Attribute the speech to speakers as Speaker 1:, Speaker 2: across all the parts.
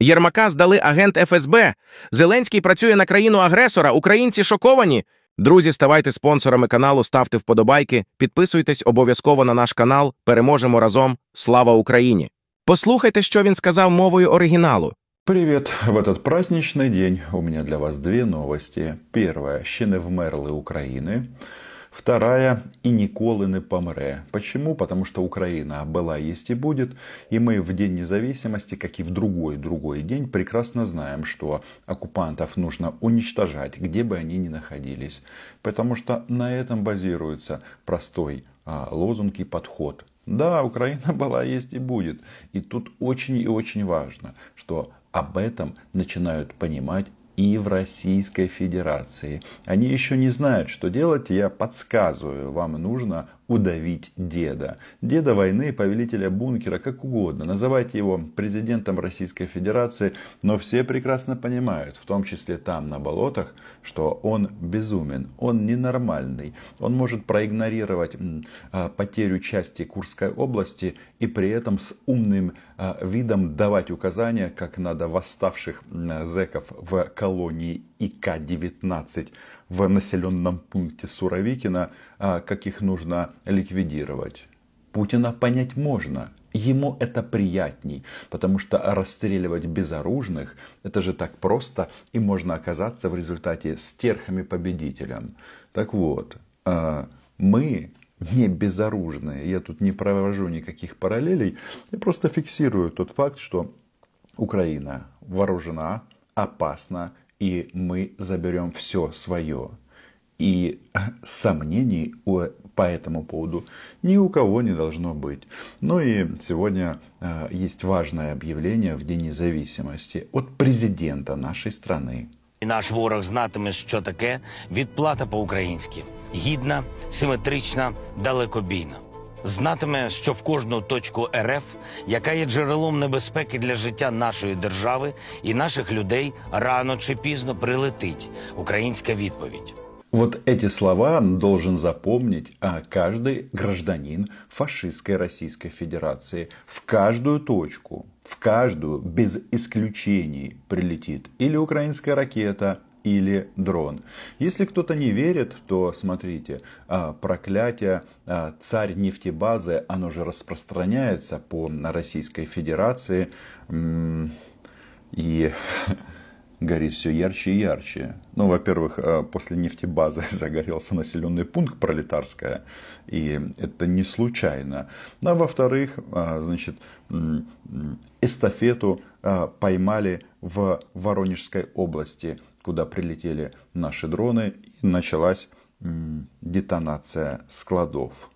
Speaker 1: Єрмака здали агент ФСБ. Зеленський працює на країну агресора. Українці шоковані. Друзі, ставайте спонсорами каналу, ставте вподобайки, підписуйтесь обов'язково на наш канал. Переможемо разом. Слава Україні! Послухайте, що він сказав мовою оригіналу.
Speaker 2: Привіт! В этот праздничный день у меня для вас дві новості. Перше ще не вмерли України. Вторая «И Николы не помре». Почему? Потому что Украина была, есть и будет. И мы в День независимости, как и в другой-другой день, прекрасно знаем, что оккупантов нужно уничтожать, где бы они ни находились. Потому что на этом базируется простой а, лозунг и подход. Да, Украина была, есть и будет. И тут очень и очень важно, что об этом начинают понимать и в Российской Федерации. Они еще не знают, что делать, я подсказываю, вам нужно удавить деда. Деда войны, повелителя бункера, как угодно. Называйте его президентом Российской Федерации, но все прекрасно понимают, в том числе там, на болотах, что он безумен, он ненормальный. Он может проигнорировать а, потерю части Курской области и при этом с умным а, видом давать указания, как надо восставших а, зэков в колонии ИК-19 в населенном пункте Суровикина, каких нужно ликвидировать. Путина понять можно. Ему это приятней, потому что расстреливать безоружных, это же так просто, и можно оказаться в результате стерхами победителем. Так вот, а, мы не безоружные, я тут не провожу никаких параллелей, я просто фиксирую тот факт, что Украина вооружена, опасна и мы заберем все свое. И сомнений по этому поводу ни у кого не должно быть. Ну и сегодня э, есть важное объявление в День независимости от президента нашей страны.
Speaker 1: И наш ворог знатиме, що таке відплата по-українськи гідна, симетрична, далекобійна. Знатиме, що в кожну точку РФ, яка є джерелом небезпеки для життя нашої держави і наших людей, рано чи пізно прилетить українська відповідь.
Speaker 2: Вот эти слова должен запомнить а каждый гражданин фашистской Российской Федерации. В каждую точку, в каждую без исключений прилетит или украинская ракета, или дрон. Если кто-то не верит, то смотрите, а, проклятие а, царь нефтебазы, оно же распространяется по Российской Федерации и горит все ярче и ярче. Ну, во-первых, а, после нефтебазы загорелся населенный пункт Пролетарская, и это не случайно. Ну, а во-вторых, значит, эстафету поймали в Воронежской области, куда прилетели наши дроны, и началась детонация складов.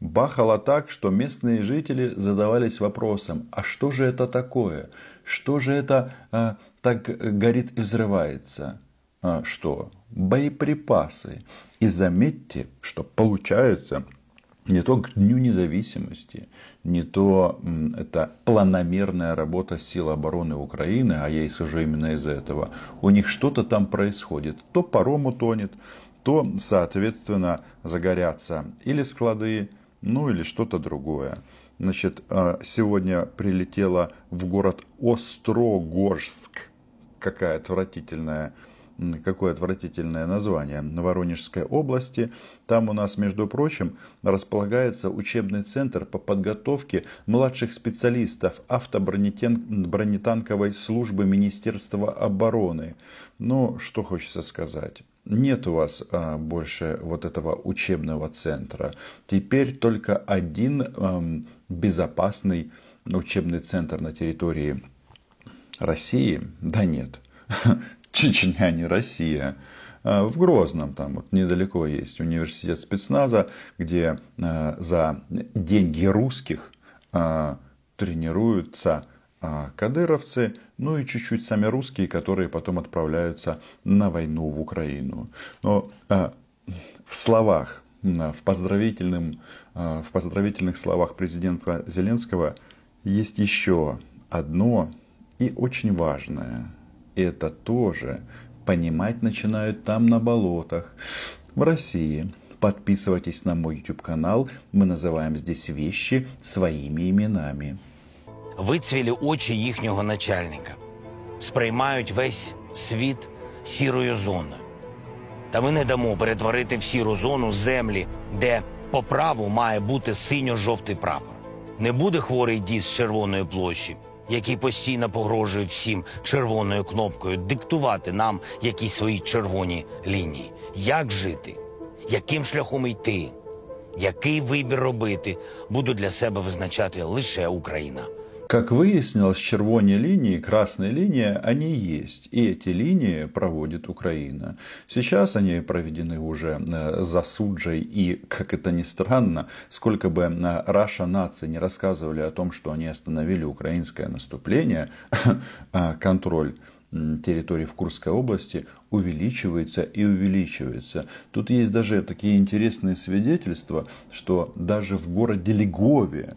Speaker 2: Бахало так, что местные жители задавались вопросом, а что же это такое? Что же это а, так горит и взрывается? А, что? Боеприпасы. И заметьте, что получается, не то к Дню независимости, не то это планомерная работа сил обороны Украины, а я и именно из-за этого, у них что-то там происходит. То паром утонет, то, соответственно, загорятся или склады, ну или что-то другое. Значит, э, сегодня прилетела в город Острогожск какая отвратительная какое отвратительное название, На Воронежской области. Там у нас, между прочим, располагается учебный центр по подготовке младших специалистов автобронетанковой службы Министерства обороны. Ну, что хочется сказать. Нет у вас а, больше вот этого учебного центра. Теперь только один эм, безопасный учебный центр на территории России. Да нет, Чечня а не Россия. А, в Грозном, там вот недалеко есть университет спецназа, где а, за деньги русских тренируются кадыровцы, ну и чуть-чуть сами русские, которые потом отправляются на войну в Украину. Но в словах, в, поздравительном, в поздравительных словах президента Зеленского есть еще одно и очень важное – это тоже понимать начинают там на болотах, в России. Подписывайтесь на мой YouTube канал, мы называем здесь вещи своими именами.
Speaker 1: Выцвели очі ихнего начальника, сприймають весь світ сірою зоною. Та ми не дамо перетворити в сіру зону землі, де по праву має бути синьо-жовтий прапор. Не буде хворий діз з червоної площі. який постійно погрожують всім червоною кнопкою диктувати нам якісь свої червоні лінії. Як жити, яким шляхом йти, який вибір робити, буду для себе визначати лише Україна.
Speaker 2: Как выяснилось, червоные линии, красные линии, они есть. И эти линии проводит Украина. Сейчас они проведены уже э, за Суджей. И, как это ни странно, сколько бы э, Раша нации не рассказывали о том, что они остановили украинское наступление, а контроль территории в Курской области увеличивается и увеличивается. Тут есть даже такие интересные свидетельства, что даже в городе Легове,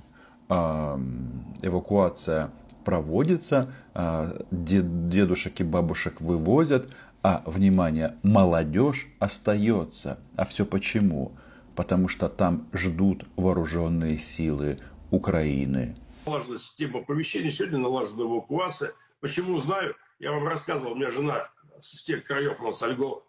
Speaker 2: эвакуация проводится, а, дедушек и бабушек вывозят, а, внимание, молодежь остается. А все почему? Потому что там ждут вооруженные силы Украины.
Speaker 1: Налажена система оповещения, сегодня налажена эвакуация. Почему
Speaker 2: знаю? Я вам рассказывал, у меня жена с тех краев, она с Ольгов.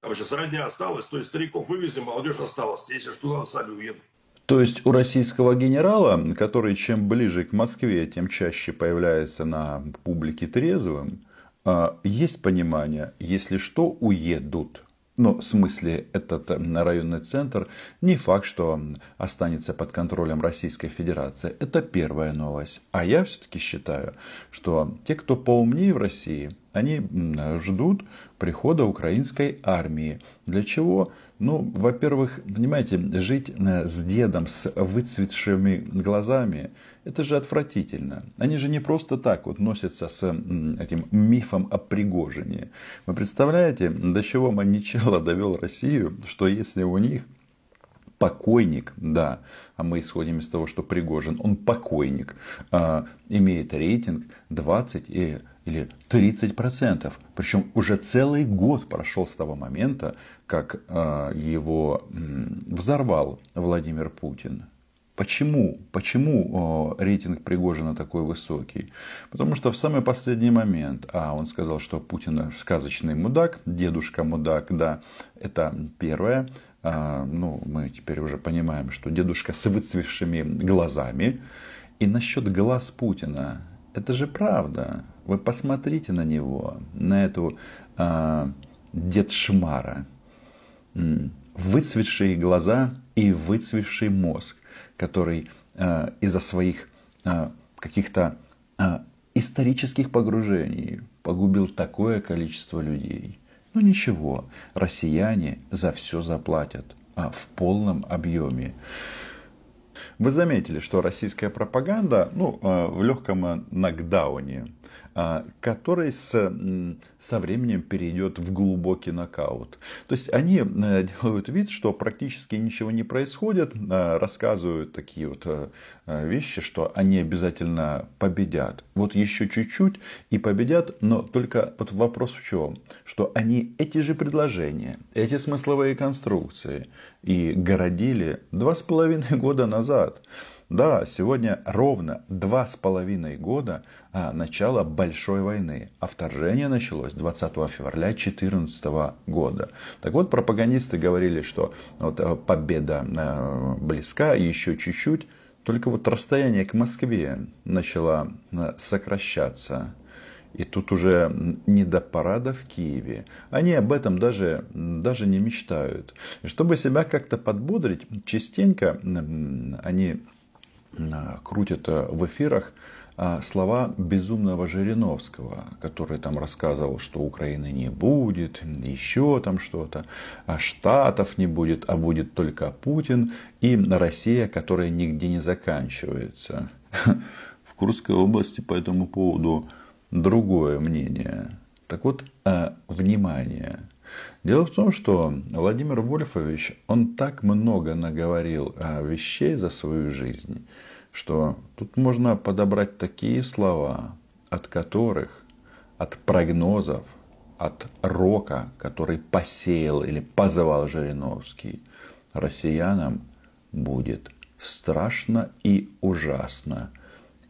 Speaker 2: Там сейчас родня осталась, то есть стариков вывезли, молодежь осталась. Если что, надо сами уедут. То есть у российского генерала, который чем ближе к Москве, тем чаще появляется на публике трезвым, а, есть понимание, если что, уедут. Но ну, в смысле этот э, районный центр не факт, что останется под контролем Российской Федерации. Это первая новость. А я все-таки считаю, что те, кто поумнее в России, они ждут прихода украинской армии. Для чего? Ну, во-первых, понимаете, жить э, с дедом, с выцветшими глазами, это же отвратительно. Они же не просто так вот носятся с этим мифом о Пригожине. Вы представляете, до чего Маничелло довел Россию, что если у них покойник, да, а мы исходим из того, что Пригожин, он покойник, а, имеет рейтинг 20 и или 30%. Причем уже целый год прошел с того момента, как э, его взорвал Владимир Путин. Почему? Почему рейтинг Пригожина такой высокий? Потому что в самый последний момент, а он сказал, что Путин сказочный мудак, дедушка мудак, да, это первое. А, ну, мы теперь уже понимаем, что дедушка с выцвевшими глазами. И насчет глаз Путина, это же правда. Вы посмотрите на него, на эту а, дедшмара. Выцветшие глаза и выцветший мозг, который а, из-за своих а, каких-то а, исторических погружений погубил такое количество людей. Ну ничего, россияне за все заплатят а, в полном объеме. Вы заметили, что российская пропаганда ну, а, в легком а, нокдауне. А, который с, со временем перейдет в глубокий нокаут. То есть они э, делают вид, что практически ничего не происходит, а, рассказывают такие вот э, э, вещи, что они обязательно победят. Вот еще чуть-чуть и победят, но только вот вопрос в чем? Что они эти же предложения, эти смысловые конструкции и городили два с половиной года назад. Да, сегодня ровно два с половиной года а, начала Большой войны, а вторжение началось 20 февраля 2014 года. Так вот, пропагандисты говорили, что вот, а, победа э, близка, еще чуть-чуть, только вот расстояние к Москве начало а, сокращаться. И тут уже не до парада в Киеве. Они об этом даже, даже не мечтают. чтобы себя как-то подбодрить, частенько они Э, крутит э, в эфирах э, слова безумного Жириновского, который там рассказывал, что Украины не будет, еще там что-то, а Штатов не будет, а будет только Путин и Россия, которая нигде не заканчивается. В Курской области по этому поводу другое мнение. Так вот, внимание. Дело в том, что Владимир Вольфович, он так много наговорил вещей за свою жизнь, что тут можно подобрать такие слова, от которых, от прогнозов, от рока, который посеял или позвал Жириновский, россиянам будет страшно и ужасно.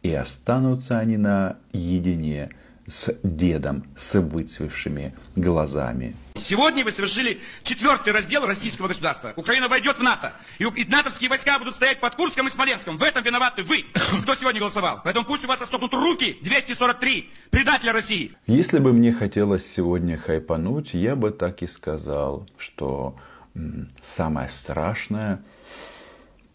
Speaker 2: И останутся они наедине едине с дедом с выцвевшими глазами.
Speaker 1: Сегодня вы совершили четвертый раздел российского государства. Украина войдет в НАТО. И, и натовские войска будут стоять под Курском и Смоленском. В этом виноваты вы, кто сегодня голосовал. Поэтому пусть у вас отсохнут руки 243, предателя России.
Speaker 2: Если бы мне хотелось сегодня хайпануть, я бы так и сказал, что самое страшное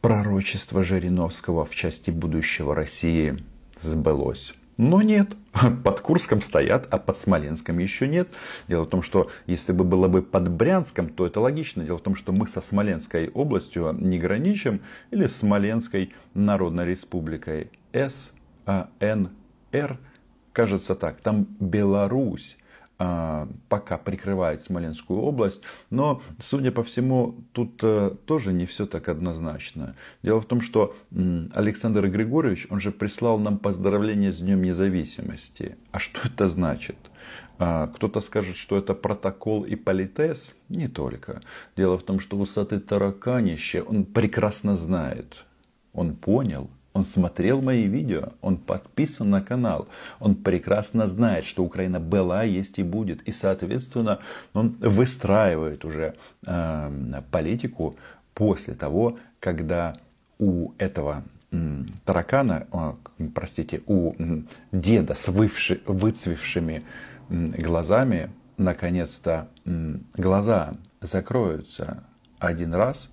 Speaker 2: пророчество Жириновского в части будущего России сбылось. Но нет, под Курском стоят, а под Смоленском еще нет. Дело в том, что если бы было бы под Брянском, то это логично. Дело в том, что мы со Смоленской областью не граничим или с Смоленской Народной Республикой. С, А, Н, Р, кажется так, там Беларусь. А, пока прикрывает Смоленскую область. Но, судя по всему, тут э, тоже не все так однозначно. Дело в том, что Александр Григорьевич, он же прислал нам поздравление с Днем Независимости. А что это значит? А, кто-то скажет, что это протокол и политес. Не только. Дело в том, что высоты тараканище, он прекрасно знает. Он понял, он смотрел мои видео, он подписан на канал, он прекрасно знает, что Украина была, есть и будет. И, соответственно, он выстраивает уже э, политику после того, когда у этого таракана, о, простите, у деда с вывши, выцвевшими глазами, наконец-то глаза закроются один раз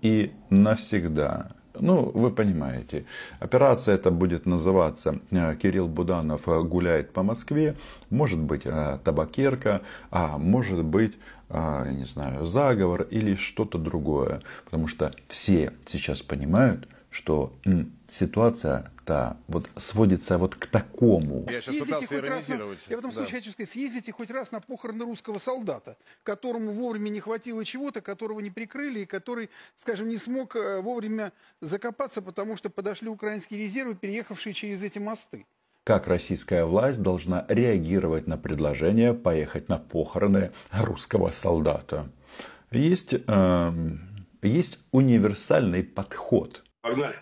Speaker 2: и навсегда. Ну, вы понимаете. Операция это будет называться э, «Кирилл Буданов э, гуляет по Москве». Может быть, э, табакерка, а может быть, не знаю, заговор или что-то другое. Потому что все сейчас понимают, что ситуация как-то вот сводится вот к такому. Я сейчас пытался
Speaker 1: иронизировать. На, я в этом да. случае
Speaker 3: хочу сказать, съездите хоть раз на похороны русского солдата, которому вовремя не хватило чего-то, которого не прикрыли, и который, скажем, не смог э, вовремя закопаться, потому что подошли украинские резервы, переехавшие через эти мосты
Speaker 2: как российская власть должна реагировать на предложение поехать на похороны русского солдата. Есть, э, есть универсальный подход. Погнали.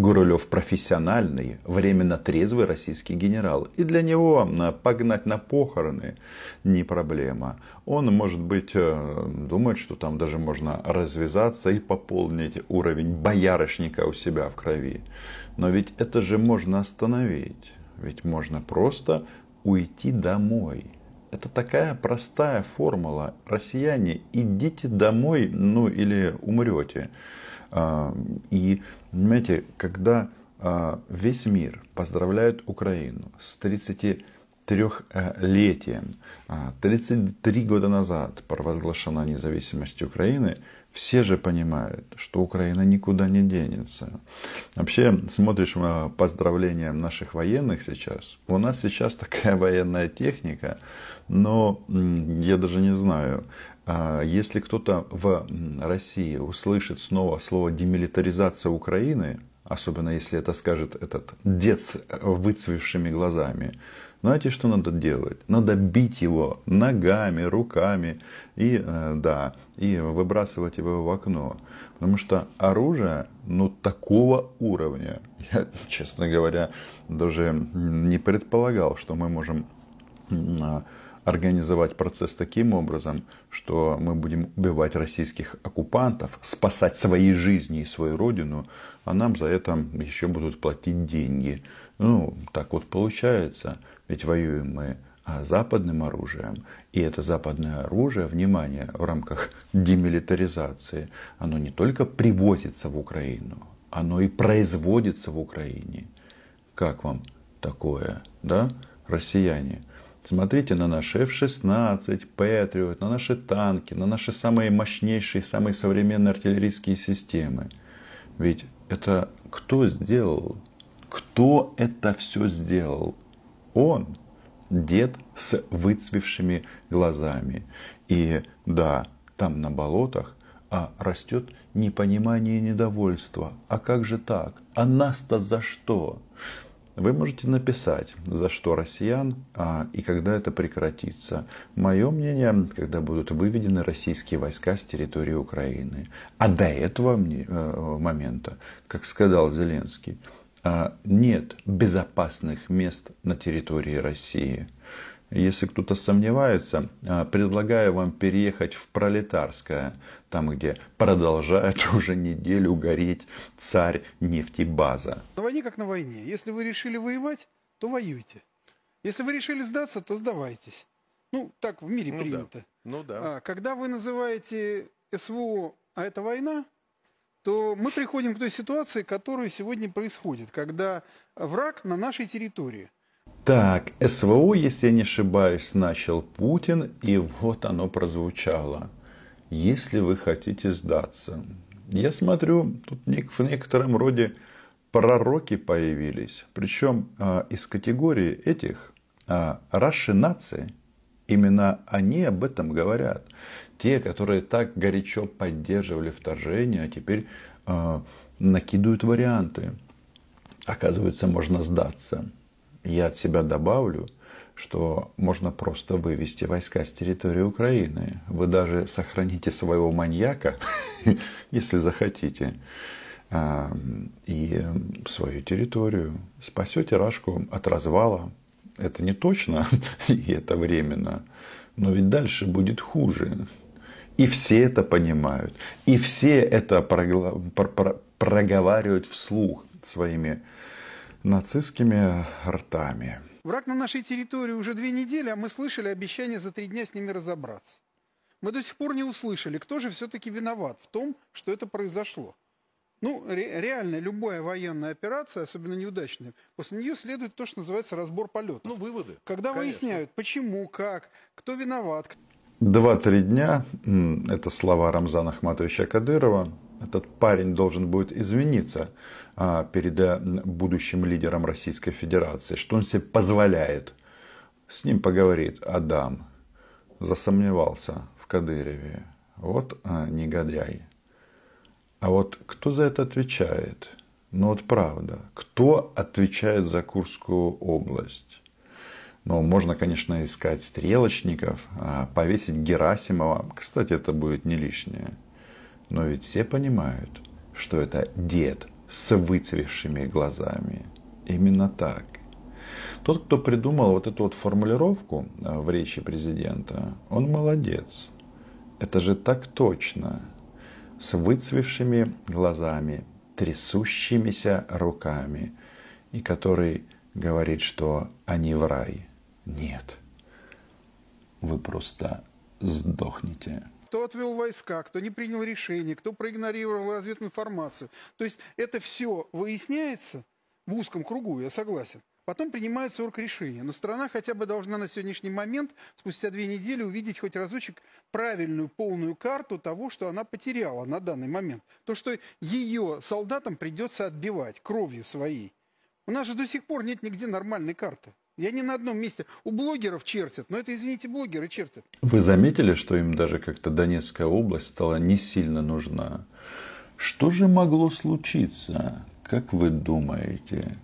Speaker 2: Гурулев профессиональный, временно трезвый российский генерал. И для него погнать на похороны не проблема. Он, может быть, э, думает, что там даже можно развязаться и пополнить уровень боярышника у себя в крови. Но ведь это же можно остановить. Ведь можно просто уйти домой. Это такая простая формула. Россияне, идите домой, ну или умрете. А, и Понимаете, когда а, весь мир поздравляет Украину с 33-летием, 33 а, года назад провозглашена независимость Украины, все же понимают, что Украина никуда не денется. Вообще, смотришь а, поздравления наших военных сейчас. У нас сейчас такая военная техника, но я даже не знаю, а, если кто-то в России услышит снова слово демилитаризация Украины, особенно если это скажет этот дед с выцвевшими глазами, знаете, что надо делать? Надо бить его ногами, руками и, э, да, и выбрасывать его в окно. Потому что оружие, ну, такого уровня, я, честно говоря, даже не предполагал, что мы можем а, организовать процесс таким образом, что мы будем убивать российских оккупантов, спасать свои жизни и свою родину, а нам за это еще будут платить деньги. Ну, так вот получается, ведь воюем мы а, западным оружием. И это западное оружие, внимание, в рамках демилитаризации, оно не только привозится в Украину, оно и производится в Украине. Как вам такое, да, россияне? Смотрите на наши F-16, Patriot, на наши танки, на наши самые мощнейшие, самые современные артиллерийские системы. Ведь это кто сделал? Кто это все сделал? Он, дед с выцвевшими глазами. И да, там на болотах а растет непонимание и недовольство. А как же так? А нас-то за что? Вы можете написать, за что россиян а, и когда это прекратится. Мое мнение, когда будут выведены российские войска с территории Украины. А до этого мне, э, момента, как сказал Зеленский, э, нет безопасных мест на территории России. Если кто-то сомневается, а, предлагаю вам переехать в Пролетарское там, где продолжает уже неделю гореть царь нефтебаза.
Speaker 3: На войне как на войне. Если вы решили воевать, то воюйте. Если вы решили сдаться, то сдавайтесь. Ну, так в мире ну принято. Да. Ну да. А, когда вы называете СВО, а это война, то мы приходим к той ситуации, которая сегодня происходит, когда враг на нашей территории.
Speaker 2: Так, СВО, если я не ошибаюсь, начал Путин, и вот оно прозвучало если вы хотите сдаться. Я смотрю, тут в некотором роде пророки появились. Причем а, из категории этих а, Раши нации, именно они об этом говорят. Те, которые так горячо поддерживали вторжение, а теперь а, накидывают варианты. Оказывается, можно сдаться. Я от себя добавлю – что можно просто вывести войска с территории Украины. Вы даже сохраните своего маньяка, если захотите, а, и свою территорию. Спасете Рашку от развала. Это не точно, и это временно. Но ведь дальше будет хуже. И все это понимают. И все это проговаривают вслух своими нацистскими ртами.
Speaker 3: Враг на нашей территории уже две недели, а мы слышали обещание за три дня с ними разобраться. Мы до сих пор не услышали, кто же все-таки виноват в том, что это произошло. Ну, ре реально, любая военная операция, особенно неудачная, после нее следует то, что называется разбор полетов. Ну, выводы. Когда конечно. выясняют, почему, как, кто виноват.
Speaker 2: Два-три дня, это слова Рамзана Ахматовича Кадырова, этот парень должен будет извиниться а, перед э, будущим лидером Российской Федерации, что он себе позволяет. С ним поговорит Адам. Засомневался в Кадырове. Вот а, негодяй. А вот кто за это отвечает? Ну вот правда, кто отвечает за Курскую область? Ну, можно, конечно, искать стрелочников, а, повесить Герасимова. Кстати, это будет не лишнее. Но ведь все понимают, что это дед – с вытеревшими глазами. Именно так. Тот, кто придумал вот эту вот формулировку э, в речи президента, он молодец. Это же так точно. С выцвевшими глазами, трясущимися руками, и который говорит, что они в рай. Нет. Вы просто сдохнете
Speaker 3: кто отвел войска, кто не принял решение, кто проигнорировал развединформацию. То есть это все выясняется в узком кругу, я согласен. Потом принимаются оргрешения. Но страна хотя бы должна на сегодняшний момент, спустя две недели, увидеть хоть разочек правильную, полную карту того, что она потеряла на данный момент. То, что ее солдатам придется отбивать кровью своей. У нас же до сих пор нет нигде нормальной карты. Я не на одном месте. У блогеров чертят, но это, извините, блогеры чертят.
Speaker 2: Вы заметили, что им даже как-то Донецкая область стала не сильно нужна? Что же могло случиться, как вы думаете?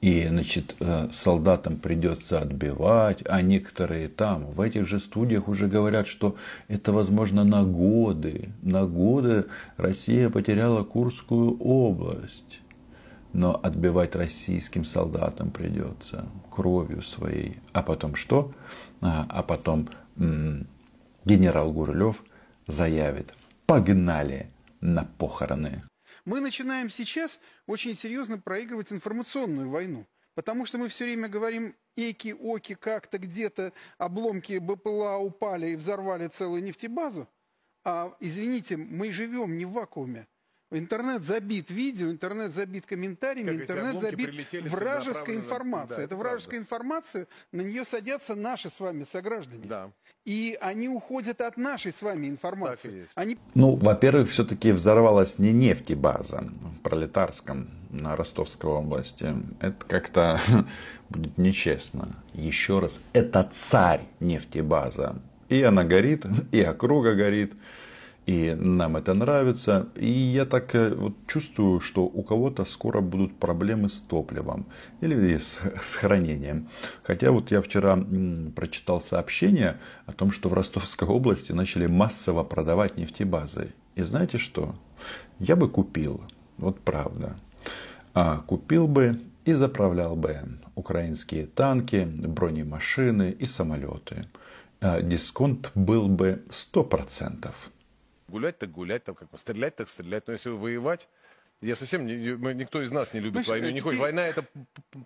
Speaker 2: И, значит, э, солдатам придется отбивать, а некоторые там, в этих же студиях уже говорят, что это возможно на годы. На годы Россия потеряла Курскую область но отбивать российским солдатам придется кровью своей. А потом что? А, а потом генерал Гурлев заявит, погнали на похороны.
Speaker 3: Мы начинаем сейчас очень серьезно проигрывать информационную войну. Потому что мы все время говорим эки, оки, как-то где-то обломки БПЛА упали и взорвали целую нефтебазу. А, извините, мы живем не в вакууме. Интернет забит видео, интернет забит комментариями, как интернет забит вражеской информацией. Да, это вражеская правда. информация, на нее садятся наши с вами сограждане. Да. И они уходят от нашей с вами информации. Они...
Speaker 2: Ну, во-первых, все-таки взорвалась не нефтебаза в Пролетарском на Ростовской области. Это как-то будет нечестно. Еще раз, это царь нефтебаза. И она горит, и округа горит и нам это нравится. И я так э, вот чувствую, что у кого-то скоро будут проблемы с топливом или с, с хранением. Хотя вот я вчера м, прочитал сообщение о том, что в Ростовской области начали массово продавать нефтебазы. И знаете что? Я бы купил, вот правда. А, купил бы и заправлял бы украинские танки, бронемашины и самолеты. А, дисконт был бы сто процентов
Speaker 3: гулять так гулять, там как стрелять так стрелять. Но если воевать, я совсем не, мы, никто из нас не любит Значит, войну, э, не теперь... хочет. Война это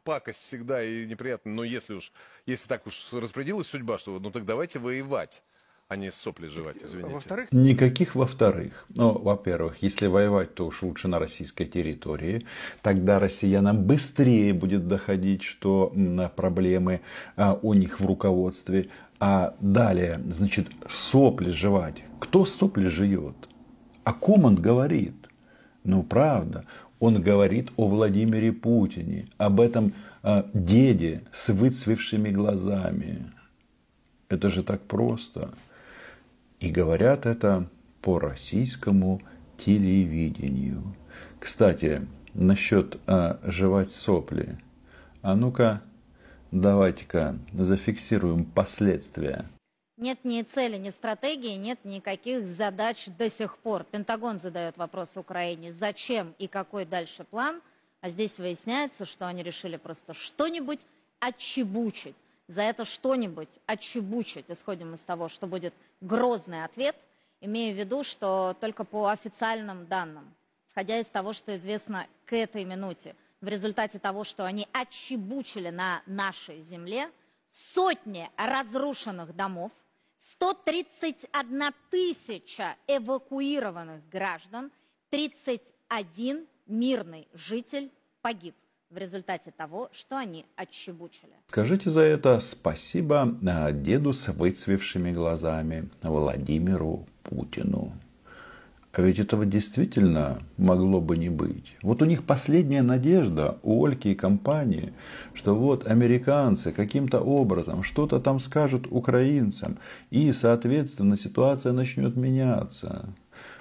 Speaker 3: пакость всегда и неприятно. Но если уж, если так уж распорядилась судьба, что ну так давайте воевать а не сопли жевать, э, извините. Во-вторых... Никаких
Speaker 2: во-вторых. Ну, во-первых, если воевать, то уж лучше на российской территории. Тогда россиянам быстрее будет доходить, что проблемы а, у них в руководстве. А далее, значит, сопли жевать. Кто сопли живет О а ком он говорит? Ну, правда, он говорит о Владимире Путине, об этом э, деде с выцвевшими глазами. Это же так просто. И говорят это по российскому телевидению. Кстати, насчет э, жевать сопли. А ну-ка, Давайте-ка зафиксируем последствия.
Speaker 3: Нет ни цели, ни стратегии, нет никаких задач до сих пор. Пентагон задает вопрос Украине, зачем и какой дальше план. А здесь выясняется, что они решили просто что-нибудь отчебучить. За это что-нибудь отчебучить. Исходим из того, что будет грозный ответ, имея в виду, что только по официальным данным, исходя из того, что известно к этой минуте – в результате того, что они отщебучили на нашей земле сотни разрушенных домов, 131 тысяча эвакуированных граждан, 31 мирный житель погиб в результате того, что они отщебучили.
Speaker 2: Скажите за это спасибо а, деду с выцвевшими глазами Владимиру Путину. А ведь этого действительно могло бы не быть. Вот у них последняя надежда, у Ольки и компании, что вот американцы каким-то образом что-то там скажут украинцам, и, соответственно, ситуация начнет меняться.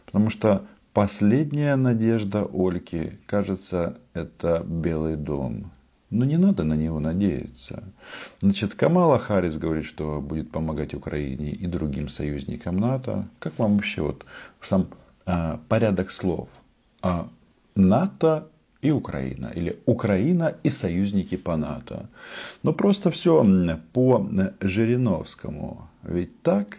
Speaker 2: Потому что последняя надежда Ольки, кажется, это Белый дом. Но не надо на него надеяться. Значит, Камала Харрис говорит, что будет помогать Украине и другим союзникам НАТО. Как вам вообще вот сам а, порядок слов. А, НАТО и Украина, или Украина и союзники по НАТО. Но просто все по Жириновскому. Ведь так?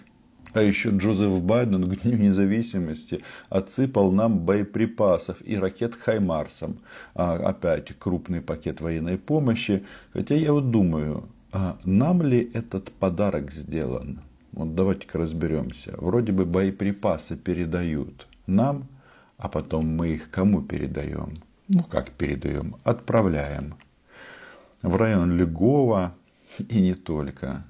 Speaker 2: А еще Джозеф Байден к Дню независимости отсыпал нам боеприпасов и ракет Хаймарсом. А, опять крупный пакет военной помощи. Хотя я вот думаю, а нам ли этот подарок сделан? Вот давайте-ка разберемся. Вроде бы боеприпасы передают нам, а потом мы их кому передаем? Ну, как передаем? Отправляем в район Легова и не только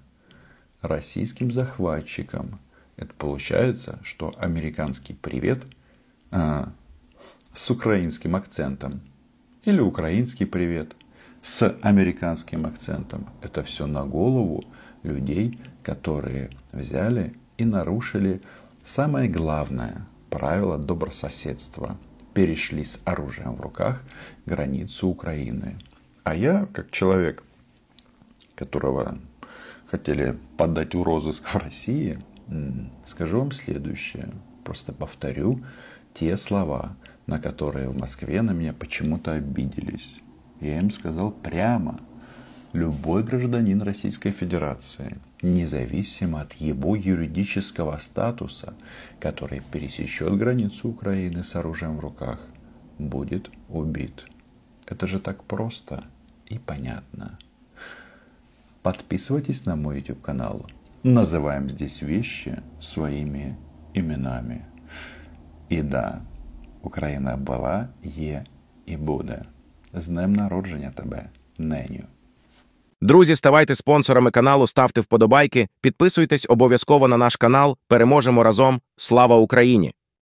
Speaker 2: российским захватчикам. Это получается, что американский привет а, с украинским акцентом или украинский привет с американским акцентом. Это все на голову людей, которые взяли и нарушили самое главное – правила добрососедства перешли с оружием в руках границу Украины. А я, как человек, которого хотели подать у розыск в России, скажу вам следующее. Просто повторю те слова, на которые в Москве на меня почему-то обиделись. Я им сказал прямо – любой гражданин Российской Федерации, независимо от его юридического статуса, который пересечет границу Украины с оружием в руках, будет убит. Это же так просто и понятно. Подписывайтесь на мой YouTube канал. Называем здесь вещи своими именами. И да, Україна була, є і буде. З Днем народження тебе, неню. Друзі, ставайте спонсорами каналу, ставте
Speaker 1: вподобайки, підписуйтесь обов'язково на наш канал. Переможемо разом. Слава Україні!